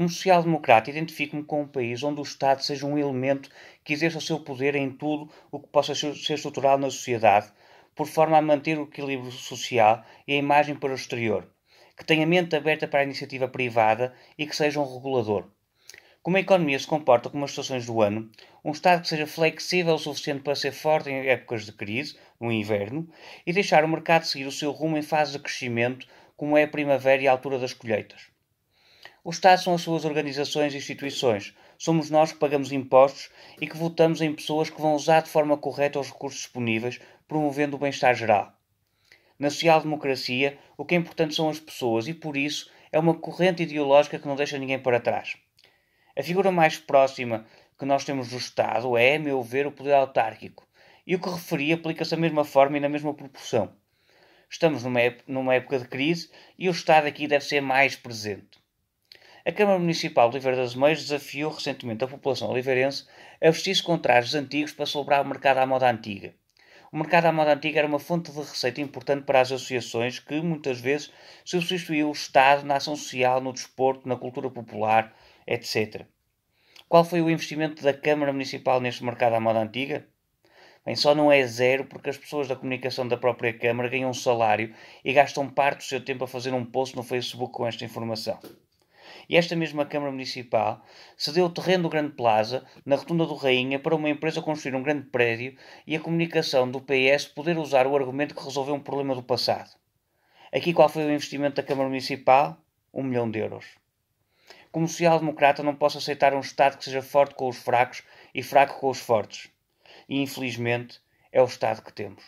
Como social-democrata, identifico-me com um país onde o Estado seja um elemento que exerça o seu poder em tudo o que possa ser estrutural na sociedade, por forma a manter o equilíbrio social e a imagem para o exterior, que tenha mente aberta para a iniciativa privada e que seja um regulador. Como a economia se comporta com as estações do ano, um Estado que seja flexível o suficiente para ser forte em épocas de crise, no inverno, e deixar o mercado seguir o seu rumo em fase de crescimento, como é a primavera e a altura das colheitas. Os Estados são as suas organizações e instituições. Somos nós que pagamos impostos e que votamos em pessoas que vão usar de forma correta os recursos disponíveis, promovendo o bem-estar geral. Na social-democracia, o que é importante são as pessoas e, por isso, é uma corrente ideológica que não deixa ninguém para trás. A figura mais próxima que nós temos do Estado é, a meu ver, o poder autárquico. E o que referi aplica-se da mesma forma e na mesma proporção. Estamos numa época de crise e o Estado aqui deve ser mais presente. A Câmara Municipal de Oliveira das Meias desafiou recentemente a população oliveirense a vestir-se com trajes antigos para celebrar o mercado à moda antiga. O mercado à moda antiga era uma fonte de receita importante para as associações que, muitas vezes, substituíam o Estado na ação social, no desporto, na cultura popular, etc. Qual foi o investimento da Câmara Municipal neste mercado à moda antiga? Bem, só não é zero porque as pessoas da comunicação da própria Câmara ganham um salário e gastam parte do seu tempo a fazer um post no Facebook com esta informação. E esta mesma Câmara Municipal cedeu o terreno do Grande Plaza, na Rotunda do Rainha, para uma empresa construir um grande prédio e a comunicação do PS poder usar o argumento que resolveu um problema do passado. Aqui qual foi o investimento da Câmara Municipal? Um milhão de euros. Como social-democrata não posso aceitar um Estado que seja forte com os fracos e fraco com os fortes. E, infelizmente, é o Estado que temos.